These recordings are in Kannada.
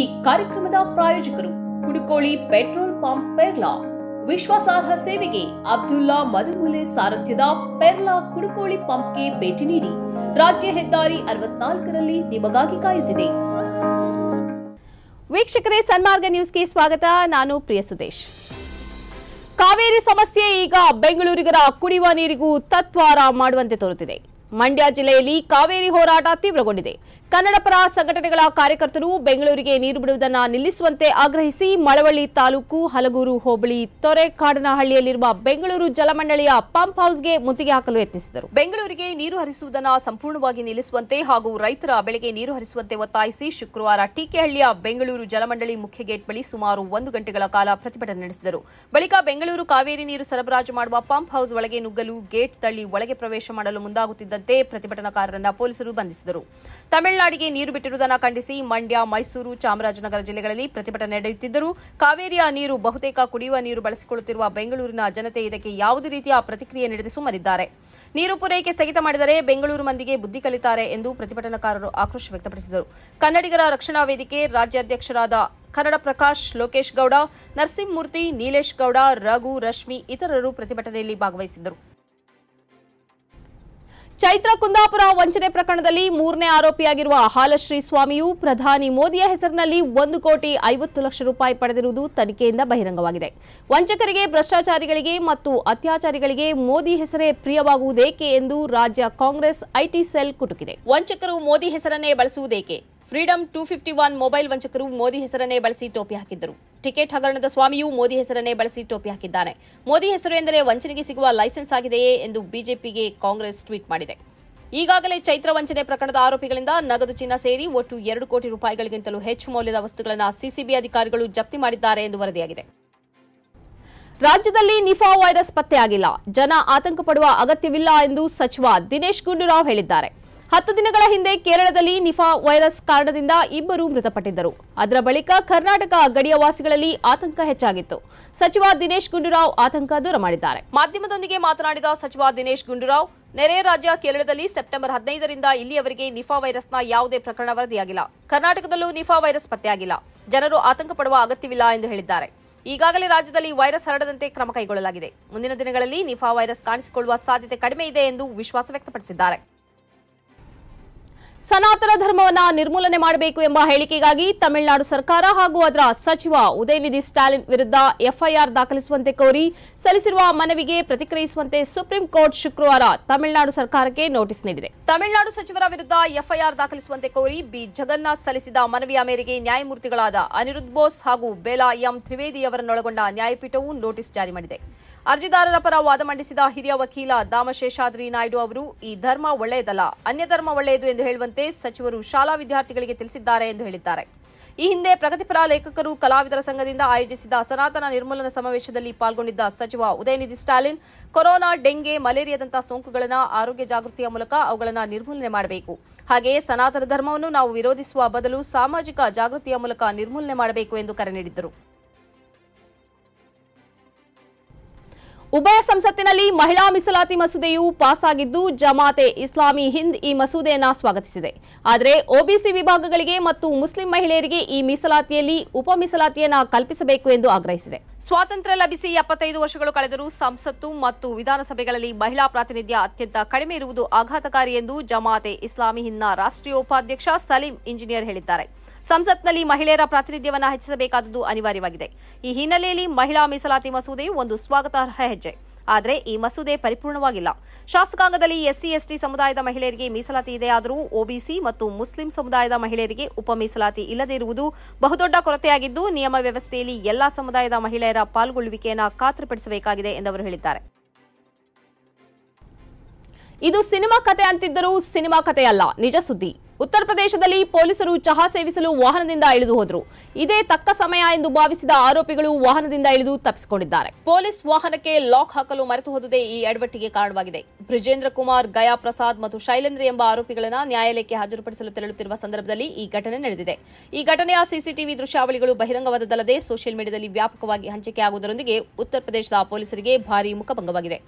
ಈ ಕಾರ್ಯಕ್ರಮದ ಪ್ರಾಯೋಜಕರು ಕುಡುಕೋಳಿ ಪೆಟ್ರೋಲ್ ಪಂಪ್ ಪೆರ್ಲಾ ವಿಶ್ವಾಸಾರ್ಹ ಸೇವೆಗೆ ಅಬ್ದುಲ್ಲಾ ಮಧುಮುಲೆ ಸಾರಥ್ಯದ ಪೆರ್ಲಾ ಕುಡುಕೋಳಿ ಪಂಪ್ಗೆ ಭೇಟಿ ನೀಡಿ ರಾಜ್ಯ ಹೆದ್ದಾರಿ ಅರವತ್ನಾಲ್ಕರಲ್ಲಿ ನಿಮಗಾಗಿ ಕಾಯುತ್ತಿದೆ ವೀಕ್ಷಕರೇ ಸನ್ಮಾರ್ಗ ನ್ಯೂಸ್ಗೆ ಸ್ವಾಗತ ನಾನು ಪ್ರಿಯ ಸುದೇಶ್ ಕಾವೇರಿ ಸಮಸ್ಯೆ ಈಗ ಬೆಂಗಳೂರಿಗರ ಕುಡಿಯುವ ನೀರಿಗೂ ತತ್ವಾರ ಮಾಡುವಂತೆ ತೋರುತ್ತಿದೆ ಮಂಡ್ಯ ಜಿಲ್ಲೆಯಲ್ಲಿ ಕಾವೇರಿ ಹೋರಾಟ ತೀವ್ರಗೊಂಡಿದೆ ಕನ್ನಡಪರ ಸಂಘಟನೆಗಳ ಕಾರ್ಯಕರ್ತರು ಬೆಂಗಳೂರಿಗೆ ನೀರು ಬಿಡುವುದನ್ನು ನಿಲ್ಲಿಸುವಂತೆ ಆಗ್ರಹಿಸಿ ಮಳವಳ್ಳಿ ತಾಲೂಕು ಹಲಗೂರು ಹೋಬಳಿ ತೊರೆಕಾಡನಹಳ್ಳಿಯಲ್ಲಿರುವ ಬೆಂಗಳೂರು ಜಲಮಂಡಳಿಯ ಪಂಪ್ ಹೌಸ್ಗೆ ಮುತ್ತಿಗೆ ಹಾಕಲು ಯತ್ನಿಸಿದರು ಬೆಂಗಳೂರಿಗೆ ನೀರು ಹರಿಸುವುದನ್ನು ಸಂಪೂರ್ಣವಾಗಿ ನಿಲ್ಲಿಸುವಂತೆ ಹಾಗೂ ರೈತರ ಬೆಳೆಗೆ ನೀರು ಹರಿಸುವಂತೆ ಒತ್ತಾಯಿಸಿ ಶುಕ್ರವಾರ ಟೀಕೆಹಳ್ಳಿಯ ಬೆಂಗಳೂರು ಜಲಮಂಡಳಿ ಮುಖ್ಯ ಗೇಟ್ ಬಳಿ ಸುಮಾರು ಒಂದು ಗಂಟೆಗಳ ಕಾಲ ಪ್ರತಿಭಟನೆ ನಡೆಸಿದರು ಬಳಿಕ ಬೆಂಗಳೂರು ಕಾವೇರಿ ನೀರು ಸರಬರಾಜು ಮಾಡುವ ಪಂಪ್ ಹೌಸ್ ಒಳಗೆ ನುಗ್ಗಲು ಗೇಟ್ ತಳ್ಳಿ ಒಳಗೆ ಪ್ರವೇಶ ಮಾಡಲು ಮುಂದಾಗುತ್ತಿದ್ದ ಸೇರಿದಂತೆ ಪ್ರತಿಭಟನಾಕಾರರನ್ನ ಪೊಲೀಸರು ಬಂಧಿಸಿದರು ತಮಿಳುನಾಡಿಗೆ ನೀರು ಬಿಟ್ಟಿರುವುದನ್ನು ಖಂಡಿಸಿ ಮಂಡ್ಯ ಮೈಸೂರು ಚಾಮರಾಜನಗರ ಜಿಲ್ಲೆಗಳಲ್ಲಿ ಪ್ರತಿಭಟನೆ ನಡೆಯುತ್ತಿದ್ದರೂ ಕಾವೇರಿಯ ನೀರು ಬಹುತೇಕ ಕುಡಿಯುವ ನೀರು ಬಳಸಿಕೊಳ್ಳುತ್ತಿರುವ ಬೆಂಗಳೂರಿನ ಜನತೆ ಇದಕ್ಕೆ ಯಾವುದೇ ರೀತಿಯ ಪ್ರತಿಕ್ರಿಯೆ ನಡೆದು ಸುಮ್ಮನಿದ್ದಾರೆ ನೀರು ಪೂರೈಕೆ ಸ್ಥಗಿತ ಮಾಡಿದರೆ ಬೆಂಗಳೂರು ಮಂದಿಗೆ ಬುದ್ಧಿ ಕಲಿತಾರೆ ಎಂದು ಪ್ರತಿಭಟನಾಕಾರರು ಆಕ್ರೋಶ ವ್ಯಕ್ತಪಡಿಸಿದರು ಕನ್ನಡಿಗರ ರಕ್ಷಣಾ ವೇದಿಕೆ ರಾಜ್ಯಾಧ್ಯಕ್ಷರಾದ ಕನ್ನಡ ಪ್ರಕಾಶ್ ಲೋಕೇಶ್ ಗೌಡ ನರಸಿಂಹಮೂರ್ತಿ ನೀಲೇಶ್ ಗೌಡ ರಘು ರಶ್ಮಿ ಇತರರು ಪ್ರತಿಭಟನೆಯಲ್ಲಿ ಭಾಗವಹಿಸಿದ್ದರು ಚೈತ್ರ ಕುಂದಾಪುರ ವಂಚನೆ ಪ್ರಕರಣದಲ್ಲಿ ಮೂರನೇ ಆರೋಪಿಯಾಗಿರುವ ಹಾಲಶ್ರೀ ಸ್ವಾಮಿಯು ಪ್ರಧಾನಿ ಮೋದಿಯ ಹೆಸರಿನಲ್ಲಿ ಒಂದು ಕೋಟಿ ಐವತ್ತು ಲಕ್ಷ ರೂಪಾಯಿ ಪಡೆದಿರುವುದು ತನಿಖೆಯಿಂದ ಬಹಿರಂಗವಾಗಿದೆ ವಂಚಕರಿಗೆ ಭ್ರಷ್ಟಾಚಾರಿಗಳಿಗೆ ಮತ್ತು ಅತ್ಯಾಚಾರಿಗಳಿಗೆ ಮೋದಿ ಹೆಸರೇ ಪ್ರಿಯವಾಗುವುದೇಕೆ ಎಂದು ರಾಜ್ಯ ಕಾಂಗ್ರೆಸ್ ಐಟಿ ಸೆಲ್ ಕುಟುಕಿದೆ ವಂಚಕರು ಮೋದಿ ಹೆಸರನ್ನೇ ಬಳಸುವುದೇಕೆ freedom two fifty one mobile ವಂಚಕರು ಮೋದಿ ಹೆಸರನ್ನೇ ಬಳಸಿ ಟೋಪಿ ಹಾಕಿದ್ದರು ಟಿಕೆಟ್ ಹಗರಣದ ಸ್ವಾಮಿಯೂ ಮೋದಿ ಹೆಸರನ್ನೇ ಬಳಸಿ ಟೋಪಿ ಹಾಕಿದ್ದಾನೆ ಮೋದಿ ಹೆಸರು ಎಂದರೆ ವಂಚನೆಗೆ ಸಿಗುವ ಲೈಸೆನ್ಸ್ ಆಗಿದೆಯೇ ಎಂದು ಬಿಜೆಪಿಗೆ ಕಾಂಗ್ರೆಸ್ ಟ್ವೀಟ್ ಮಾಡಿದೆ ಈಗಾಗಲೇ ಚೈತ್ರ ವಂಚನೆ ಪ್ರಕರಣದ ಆರೋಪಿಗಳಿಂದ ನಗದು ಚಿನ್ನ ಸೇರಿ ಒಟ್ಟು ಎರಡು ಕೋಟಿ ರೂಪಾಯಿಗಳಿಗಿಂತಲೂ ಹೆಚ್ಚು ಮೌಲ್ಯದ ವಸ್ತುಗಳನ್ನು ಸಿಸಿಬಿ ಅಧಿಕಾರಿಗಳು ಜಪ್ತಿ ಮಾಡಿದ್ದಾರೆ ಎಂದು ವರದಿಯಾಗಿದೆ ರಾಜ್ಯದಲ್ಲಿ ನಿಫಾ ವೈರಸ್ ಪತ್ತೆಯಾಗಿಲ್ಲ ಜನ ಆತಂಕ ಪಡುವ ಅಗತ್ಯವಿಲ್ಲ ಎಂದು ಸಚಿವ ದಿನೇಶ್ ಗುಂಡೂರಾವ್ ಹೇಳಿದ್ದಾರೆ ಹತ್ತು ದಿನಗಳ ಹಿಂದೆ ಕೇರಳದಲ್ಲಿ ನಿಫಾ ವೈರಸ್ ಕಾರಣದಿಂದ ಇಬ್ಬರು ಮೃತಪಟ್ಟಿದ್ದರು ಅದರ ಬಳಿಕ ಕರ್ನಾಟಕ ಗಡಿಯ ವಾಸಿಗಳಲ್ಲಿ ಆತಂಕ ಹೆಚ್ಚಾಗಿತ್ತು ಸಚಿವ ದಿನೇಶ್ ಗುಂಡೂರಾವ್ ಆತಂಕ ದೂರ ಮಾಡಿದ್ದಾರೆ ಮಾಧ್ಯಮದೊಂದಿಗೆ ಮಾತನಾಡಿದ ಸಚಿವ ದಿನೇಶ್ ಗುಂಡೂರಾವ್ ನೆರೆಯ ರಾಜ್ಯ ಕೇರಳದಲ್ಲಿ ಸೆಪ್ಟೆಂಬರ್ ಹದಿನೈದರಿಂದ ಇಲ್ಲಿಯವರೆಗೆ ನಿಫಾ ವೈರಸ್ನ ಯಾವುದೇ ಪ್ರಕರಣ ವರದಿಯಾಗಿಲ್ಲ ಕರ್ನಾಟಕದಲ್ಲೂ ನಿಫಾ ವೈರಸ್ ಪತ್ತೆಯಾಗಿಲ್ಲ ಜನರು ಆತಂಕ ಪಡುವ ಅಗತ್ಯವಿಲ್ಲ ಎಂದು ಹೇಳಿದ್ದಾರೆ ಈಗಾಗಲೇ ರಾಜ್ಯದಲ್ಲಿ ವೈರಸ್ ಹರಡದಂತೆ ಕ್ರಮ ಕೈಗೊಳ್ಳಲಾಗಿದೆ ಮುಂದಿನ ದಿನಗಳಲ್ಲಿ ನಿಫಾ ವೈರಸ್ ಕಾಣಿಸಿಕೊಳ್ಳುವ ಸಾಧ್ಯತೆ ಕಡಿಮೆ ಇದೆ ಎಂದು ವಿಶ್ವಾಸ ವ್ಯಕ್ತಪಡಿಸಿದ್ದಾರೆ ಸನಾತನ ಧರ್ಮವನ್ನು ನಿರ್ಮೂಲನೆ ಮಾಡಬೇಕು ಎಂಬ ಹೇಳಿಕೆಗಾಗಿ ತಮಿಳುನಾಡು ಸರ್ಕಾರ ಹಾಗೂ ಅದರ ಸಚಿವ ಉದಯನಿಧಿ ಸ್ಟಾಲಿನ್ ವಿರುದ್ಧ ಎಫ್ಐಆರ್ ದಾಖಲಿಸುವಂತೆ ಕೋರಿ ಸಲ್ಲಿಸಿರುವ ಮನವಿಗೆ ಪ್ರತಿಕ್ರಿಯಿಸುವಂತೆ ಸುಪ್ರೀಂ ಕೋರ್ಟ್ ಶುಕ್ರವಾರ ತಮಿಳುನಾಡು ಸರ್ಕಾರಕ್ಕೆ ನೋಟಿಸ್ ನೀಡಿದೆ ತಮಿಳುನಾಡು ಸಚಿವರ ವಿರುದ್ಧ ಎಫ್ಐಆರ್ ದಾಖಲಿಸುವಂತೆ ಕೋರಿ ಬಿ ಜಗನ್ನಾಥ್ ಸಲ್ಲಿಸಿದ ಮನವಿಯ ಮೇರೆಗೆ ನ್ಯಾಯಮೂರ್ತಿಗಳಾದ ಅನಿರುದ್ಧ್ ಬೋಸ್ ಹಾಗೂ ಬೇಲಾ ಎಂ ತ್ರಿವೇದಿ ಅವರನ್ನೊಳಗೊಂಡ ನ್ಯಾಯಪೀಠವು ನೋಟಿಸ್ ಜಾರಿ ಮಾಡಿದೆ ಅರ್ಜಿದಾರರ ಪರ ವಾದ ಮಂಡಿಸಿದ ಹಿರಿಯ ವಕೀಲ ದಾಮಶೇಷಾದ್ರಿ ನಾಯ್ಡು ಅವರು ಈ ಧರ್ಮ ಒಳ್ಳೆಯದಲ್ಲ ಅನ್ಯ ಧರ್ಮ ಒಳ್ಳೆಯದು ಎಂದು ಹೇಳುವಂತೆ ಸಚಿವರು ಶಾಲಾ ವಿದ್ಯಾರ್ಥಿಗಳಿಗೆ ತಿಳಿಸಿದ್ದಾರೆ ಎಂದು ಹೇಳಿದ್ದಾರೆ ಈ ಹಿಂದೆ ಪ್ರಗತಿಪರ ಲೇಖಕರು ಕಲಾವಿದರ ಸಂಘದಿಂದ ಆಯೋಜಿಸಿದ ಸನಾತನ ನಿರ್ಮೂಲನ ಸಮಾವೇಶದಲ್ಲಿ ಪಾಲ್ಗೊಂಡಿದ್ದ ಸಚಿವ ಉದಯನಿಧಿ ಸ್ಟಾಲಿನ್ ಕೊರೋನಾ ಡೆಂಗೆ ಮಲೇರಿಯಾದಂತಹ ಸೋಂಕುಗಳನ್ನು ಆರೋಗ್ಯ ಜಾಗೃತಿಯ ಮೂಲಕ ಅವುಗಳನ್ನು ನಿರ್ಮೂಲನೆ ಮಾಡಬೇಕು ಹಾಗೆಯೇ ಸನಾತನ ಧರ್ಮವನ್ನು ನಾವು ವಿರೋಧಿಸುವ ಬದಲು ಸಾಮಾಜಿಕ ಜಾಗೃತಿಯ ಮೂಲಕ ನಿರ್ಮೂಲನೆ ಮಾಡಬೇಕು ಎಂದು ಕರೆ ನೀಡಿದ್ದರು ಉಭಯ ಸಂಸತ್ತಿನಲ್ಲಿ ಮಹಿಳಾ ಮೀಸಲಾತಿ ಮಸೂದೆಯು ಪಾಸಾಗಿದ್ದು ಜಮಾತೆ ಇಸ್ಲಾಮಿ ಹಿಂದ್ ಈ ಮಸೂದೆಯನ್ನು ಸ್ವಾಗತಿಸಿದೆ ಆದರೆ ಒಬಿಸಿ ವಿಭಾಗಗಳಿಗೆ ಮತ್ತು ಮುಸ್ಲಿಂ ಮಹಿಳೆಯರಿಗೆ ಈ ಮೀಸಲಾತಿಯಲ್ಲಿ ಉಪ ಮೀಸಲಾತಿಯನ್ನು ಕಲ್ಪಿಸಬೇಕು ಎಂದು ಆಗ್ರಹಿಸಿದೆ ಸ್ವಾತಂತ್ರ್ಯ ಲಭಿಸಿ ಎಪ್ಪತ್ತೈದು ವರ್ಷಗಳು ಕಳೆದರೂ ಸಂಸತ್ತು ಮತ್ತು ವಿಧಾನಸಭೆಗಳಲ್ಲಿ ಮಹಿಳಾ ಪ್ರಾತಿನಿಧ್ಯ ಅತ್ಯಂತ ಕಡಿಮೆ ಇರುವುದು ಆಘಾತಕಾರಿ ಎಂದು ಜಮಾತೆ ಇಸ್ಲಾಮಿ ಹಿಂದ್ನ ರಾಷ್ಟ್ರೀಯ ಉಪಾಧ್ಯಕ್ಷ ಸಲೀಂ ಇಂಜಿನಿಯರ್ ಹೇಳಿದ್ದಾರೆ ಸಂಸತ್ನಲ್ಲಿ ಮಹಿಳೆಯರ ಪ್ರಾತಿನಿಧ್ಯವನ್ನು ಹೆಚ್ಚಿಸಬೇಕಾದದ್ದು ಅನಿವಾರ್ಯವಾಗಿದೆ ಈ ಹಿನ್ನೆಲೆಯಲ್ಲಿ ಮಹಿಳಾ ಮೀಸಲಾತಿ ಮಸೂದೆ ಒಂದು ಸ್ವಾಗತಾರ್ಹ ಹೆಜ್ಜೆ ಆದರೆ ಈ ಮಸೂದೆ ಪರಿಪೂರ್ಣವಾಗಿಲ್ಲ ಶಾಸಕಾಂಗದಲ್ಲಿ ಎಸ್ಸಿ ಎಸ್ಟಿ ಸಮುದಾಯದ ಮಹಿಳೆಯರಿಗೆ ಮೀಸಲಾತಿ ಇದೆ ಆದರೂ ಒಬಿಸಿ ಮತ್ತು ಮುಸ್ಲಿಂ ಸಮುದಾಯದ ಮಹಿಳೆಯರಿಗೆ ಉಪ ಮೀಸಲಾತಿ ಇಲ್ಲದೇ ಬಹುದೊಡ್ಡ ಕೊರತೆಯಾಗಿದ್ದು ನಿಯಮ ವ್ಯವಸ್ಥೆಯಲ್ಲಿ ಎಲ್ಲಾ ಸಮುದಾಯದ ಮಹಿಳೆಯರ ಪಾಲ್ಗೊಳ್ಳುವಿಕೆಯನ್ನು ಖಾತ್ರಿಪಡಿಸಬೇಕಾಗಿದೆ ಅವರು ಹೇಳಿದ್ದಾರೆ ಇದು ಸಿನಿಮಾ ಕತೆ ಅಂತಿದ್ದರೂ ಸಿನಿಮಾ ಕತೆಯಲ್ಲ ನಿಜ ಸುದ್ದಿ ಉತ್ತರ ಪ್ರದೇಶದಲ್ಲಿ ಪೊಲೀಸರು ಚಹಾ ಸೇವಿಸಲು ವಾಹನದಿಂದ ಇಳಿದು ಹೋದರು ಇದೇ ತಕ್ಕ ಸಮಯ ಎಂದು ಭಾವಿಸಿದ ಆರೋಪಿಗಳು ವಾಹನದಿಂದ ಇಳಿದು ತಪ್ಪಿಸಿಕೊಂಡಿದ್ದಾರೆ ಪೊಲೀಸ್ ವಾಹನಕ್ಕೆ ಲಾಕ್ ಹಾಕಲು ಮರೆತು ಹೋದುದೇ ಈ ಎಡವಟ್ಟಿಗೆ ಕಾರಣವಾಗಿದೆ ಬ್ರಿಜೇಂದ್ರ ಕುಮಾರ್ ಗಯಾ ಪ್ರಸಾದ್ ಮತ್ತು ಶೈಲೇಂದ್ರ ಎಂಬ ಆರೋಪಿಗಳನ್ನು ನ್ಯಾಯಾಲಯಕ್ಕೆ ಹಾಜರುಪಡಿಸಲು ತೆರಳುತ್ತಿರುವ ಸಂದರ್ಭದಲ್ಲಿ ಈ ಘಟನೆ ನಡೆದಿದೆ ಈ ಘಟನೆಯ ಸಿಸಿಟಿವಿ ದೃಶ್ಯಾವಳಿಗಳು ಬಹಿರಂಗವಾದದಲ್ಲದೆ ಸೋಷಿಯಲ್ ಮೀಡಿಯಾದಲ್ಲಿ ವ್ಯಾಪಕವಾಗಿ ಹಂಚಿಕೆಯಾಗುವುದರೊಂದಿಗೆ ಉತ್ತರ ಪ್ರದೇಶದ ಪೊಲೀಸರಿಗೆ ಭಾರೀ ಮುಖಭಂಗವಾಗಿದೆ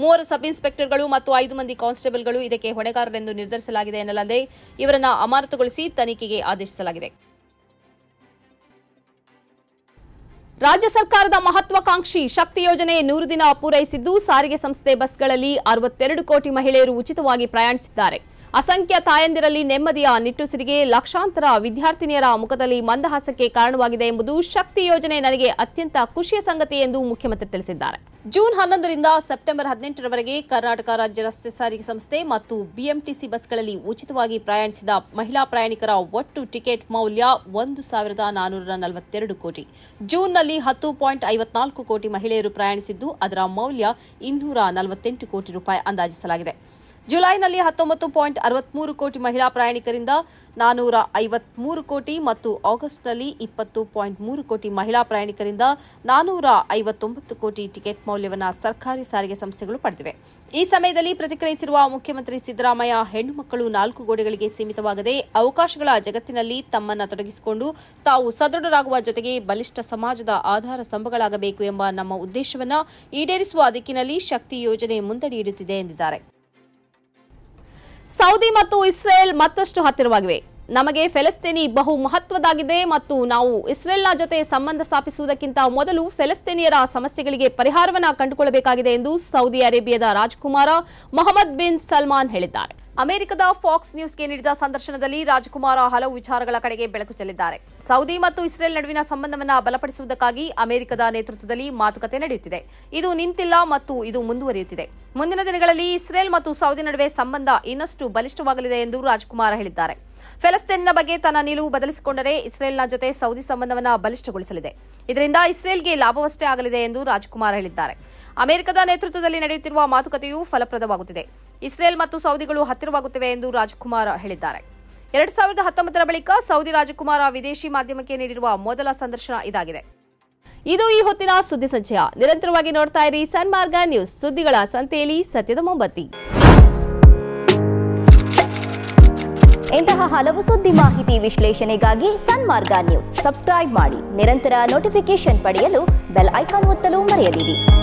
ಮೂವರು ಸಬ್ ಇನ್ಸ್ಪೆಕ್ಟರ್ಗಳು ಮತ್ತು ಐದು ಮಂದಿ ಕಾನ್ಸ್ಟೇಬಲ್ಗಳು ಇದಕ್ಕೆ ಹೊಣೆಗಾರರೆಂದು ನಿರ್ಧರಿಸಲಾಗಿದೆ ಎನ್ನಲ್ಲದೆ ಇವರನ್ನು ಅಮಾನತುಗೊಳಿಸಿ ತನಿಖೆಗೆ ಆದೇಶಿಸಲಾಗಿದೆ ರಾಜ್ಯ ಸರ್ಕಾರದ ಮಹತ್ವಾಕಾಂಕ್ಷಿ ಶಕ್ತಿ ಯೋಜನೆ ನೂರು ದಿನ ಪೂರೈಸಿದ್ದು ಸಾರಿಗೆ ಸಂಸ್ಥೆ ಬಸ್ಗಳಲ್ಲಿ ಅರವತ್ತೆರಡು ಕೋಟಿ ಮಹಿಳೆಯರು ಉಚಿತವಾಗಿ ಪ್ರಯಾಣಿಸಿದ್ದಾರೆ ಅಸಂಖ್ಯ ತಾಯಂದಿರಲ್ಲಿ ನೆಮ್ಮದಿಯ ನಿಟ್ಟುಸಿರಿಗೆ ಲಕ್ಷಾಂತರ ವಿದ್ಯಾರ್ಥಿನಿಯರ ಮುಖದಲ್ಲಿ ಮಂದಹಾಸಕ್ಕೆ ಕಾರಣವಾಗಿದೆ ಎಂಬುದು ಶಕ್ತಿ ಯೋಜನೆ ನನಗೆ ಅತ್ಯಂತ ಖುಷಿಯ ಸಂಗತಿ ಎಂದು ಮುಖ್ಯಮಂತ್ರಿ ತಿಳಿಸಿದ್ದಾರೆ ಜೂನ್ ಹನ್ನೊಂದರಿಂದ ಸೆಪ್ಟೆಂಬರ್ ಹದಿನೆಂಟರವರೆಗೆ ಕರ್ನಾಟಕ ರಾಜ್ಯ ರಸ್ತೆ ಸಾರಿಗೆ ಸಂಸ್ಥೆ ಮತ್ತು ಬಿಎಂಟಿಸಿ ಬಸ್ಗಳಲ್ಲಿ ಉಚಿತವಾಗಿ ಪ್ರಯಾಣಿಸಿದ ಮಹಿಳಾ ಪ್ರಯಾಣಿಕರ ಒಟ್ಟು ಟಿಕೆಟ್ ಮೌಲ್ಯ ಒಂದು ಸಾವಿರದ ನಾನೂರ ನಲವತ್ತೆರಡು ಕೋಟಿ ಜೂನ್ನಲ್ಲಿ ಹತ್ತು ಪಾಯಿಂಟ್ ಐವತ್ನಾಲ್ಕು ಕೋಟಿ ಮಹಿಳೆಯರು ಪ್ರಯಾಣಿಸಿದ್ದು ಅದರ ಮೌಲ್ಯ ಇನ್ನೂರ ನಲವತ್ತೆಂಟು ಕೋಟಿ ರೂಪಾಯಿ ಅಂದಾಜಿಸಲಾಗಿದೆ ಜುಲೈನಲ್ಲಿ ಹತ್ತೊಂಬತ್ತು ಪಾಯಿಂಟ್ ಅರವತ್ಮೂರು ಕೋಟಿ ಮಹಿಳಾ ಪ್ರಯಾಣಿಕರಿಂದ ನಾನೂರ ಐವತ್ಮೂರು ಕೋಟಿ ಮತ್ತು ಆಗಸ್ಟ್ನಲ್ಲಿ ಇಪ್ಪತ್ತು ಪಾಯಿಂಟ್ ಮೂರು ಕೋಟಿ ಮಹಿಳಾ ಪ್ರಯಾಣಿಕರಿಂದ ನಾನೂರ ಐವತ್ತೊಂಬತ್ತು ಕೋಟಿ ಟಿಕೆಟ್ ಮೌಲ್ಯವನ್ನು ಸರ್ಕಾರಿ ಸಾರಿಗೆ ಸಂಸ್ಥೆಗಳು ಪಡೆದಿವೆ ಈ ಸಮಯದಲ್ಲಿ ಪ್ರತಿಕ್ರಿಯಿಸಿರುವ ಮುಖ್ಯಮಂತ್ರಿ ಸಿದ್ದರಾಮಯ್ಯ ಹೆಣ್ಣು ಮಕ್ಕಳು ನಾಲ್ಕು ಗೋಡೆಗಳಿಗೆ ಸೀಮಿತವಾಗದೆ ಅವಕಾಶಗಳ ಜಗತ್ತಿನಲ್ಲಿ ತಮ್ಮನ್ನು ತೊಡಗಿಸಿಕೊಂಡು ತಾವು ಸದೃಢರಾಗುವ ಜೊತೆಗೆ ಬಲಿಷ್ಠ ಸಮಾಜದ ಆಧಾರ ಸ್ತಂಭಗಳಾಗಬೇಕು ಎಂಬ ನಮ್ಮ ಉದ್ದೇಶವನ್ನು ಈಡೇರಿಸುವ ದಿಕ್ಕಿನಲ್ಲಿ ಶಕ್ತಿ ಯೋಜನೆ ಮುಂದಡಿ ಇಡುತ್ತಿದೆ ಎಂದಿದ್ದಾರೆ ಸೌದಿ ಮತ್ತು ಇಸ್ರೇಲ್ ಮತ್ತಷ್ಟು ಹತ್ತಿರವಾಗಿವೆ ನಮಗೆ ಫೆಲಸ್ತೀನಿ ಬಹು ಮಹತ್ವದಾಗಿದೆ ಮತ್ತು ನಾವು ಇಸ್ರೇಲ್ನ ಜೊತೆ ಸಂಬಂಧ ಸ್ಥಾಪಿಸುವುದಕ್ಕಿಂತ ಮೊದಲು ಫೆಲಸ್ತೀನಿಯರ ಸಮಸ್ಯೆಗಳಿಗೆ ಪರಿಹಾರವನ್ನು ಕಂಡುಕೊಳ್ಳಬೇಕಾಗಿದೆ ಎಂದು ಸೌದಿ ಅರೇಬಿಯಾದ ರಾಜ್ಕುಮಾರ ಮೊಹಮ್ಮದ್ ಬಿನ್ ಸಲ್ಮಾನ್ ಹೇಳಿದ್ದಾರೆ ಅಮೆರಿಕದ ಫಾಕ್ಸ್ ನ್ಯೂಸ್ಗೆ ನೀಡಿದ ಸಂದರ್ಶನದಲ್ಲಿ ರಾಜಕುಮಾರ ಹಲವು ವಿಚಾರಗಳ ಕಡೆಗೆ ಬೆಳಕು ಚೆಲ್ಲಿದ್ದಾರೆ ಸೌದಿ ಮತ್ತು ಇಸ್ರೇಲ್ ನಡುವಿನ ಸಂಬಂಧವನ್ನು ಬಲಪಡಿಸುವುದಕ್ಕಾಗಿ ಅಮೆರಿಕದ ನೇತೃತ್ವದಲ್ಲಿ ಮಾತುಕತೆ ನಡೆಯುತ್ತಿದೆ ಇದು ನಿಂತಿಲ್ಲ ಮತ್ತು ಇದು ಮುಂದುವರಿಯುತ್ತಿದೆ ಮುಂದಿನ ದಿನಗಳಲ್ಲಿ ಇಸ್ರೇಲ್ ಮತ್ತು ಸೌದಿ ನಡುವೆ ಸಂಬಂಧ ಇನ್ನಷ್ಟು ಬಲಿಷ್ಠವಾಗಲಿದೆ ಎಂದು ರಾಜ್ಕುಮಾರ್ ಹೇಳಿದ್ದಾರೆ ಫೆಲಸ್ತೀನ್ನ ಬಗ್ಗೆ ತನ್ನ ನಿಲುವು ಬದಲಿಸಿಕೊಂಡರೆ ಇಸ್ರೇಲ್ನ ಜೊತೆ ಸೌದಿ ಸಂಬಂಧವನ್ನು ಬಲಿಷ್ಠಗೊಳಿಸಲಿದೆ ಇದರಿಂದ ಇಸ್ರೇಲ್ಗೆ ಲಾಭವಷ್ಟೇ ಆಗಲಿದೆ ಎಂದು ರಾಜ್ಕುಮಾರ್ ಹೇಳಿದ್ದಾರೆ ಅಮೆರಿಕದ ನೇತೃತ್ವದಲ್ಲಿ ನಡೆಯುತ್ತಿರುವ ಮಾತುಕತೆಯು ಫಲಪ್ರದವಾಗುತ್ತಿದೆ ಇಸ್ರೇಲ್ ಮತ್ತು ಸೌದಿಗಳು ಹತ್ತಿರವಾಗುತ್ತವೆ ಎಂದು ರಾಜಕುಮಾರ ಹೇಳಿದ್ದಾರೆ ಎರಡ್ ಸಾವಿರದ ಹತ್ತೊಂಬತ್ತರ ಬಳಿಕ ಸೌದಿ ರಾಜಕುಮಾರ ವಿದೇಶಿ ಮಾಧ್ಯಮಕ್ಕೆ ನೀಡಿರುವ ಮೊದಲ ಸಂದರ್ಶನ ಇದಾಗಿದೆ ಇದು ಈ ಹೊತ್ತಿನ ಸುದ್ದಿ ಸಂಚಯ ನಿರಂತರವಾಗಿ ನೋಡ್ತಾ ಇರಿ ಸನ್ಮಾರ್ಗ ನ್ಯೂಸ್ ಸುದ್ದಿಗಳ ಸಂತೆಯಲ್ಲಿ ಸತ್ಯದ ಮೊಂಬತ್ತಿ ಇಂತಹ ಹಲವು ಸುದ್ದಿ ಮಾಹಿತಿ ವಿಶ್ಲೇಷಣೆಗಾಗಿ ಸನ್ಮಾರ್ಗ ನ್ಯೂಸ್ ಸಬ್ಸ್ಕ್ರೈಬ್ ಮಾಡಿ ನಿರಂತರ ನೋಟಿಫಿಕೇಶನ್ ಪಡೆಯಲು ಬೆಲ್ ಐಕಾನ್ ಒತ್ತಲು ಮರೆಯದಿರಿ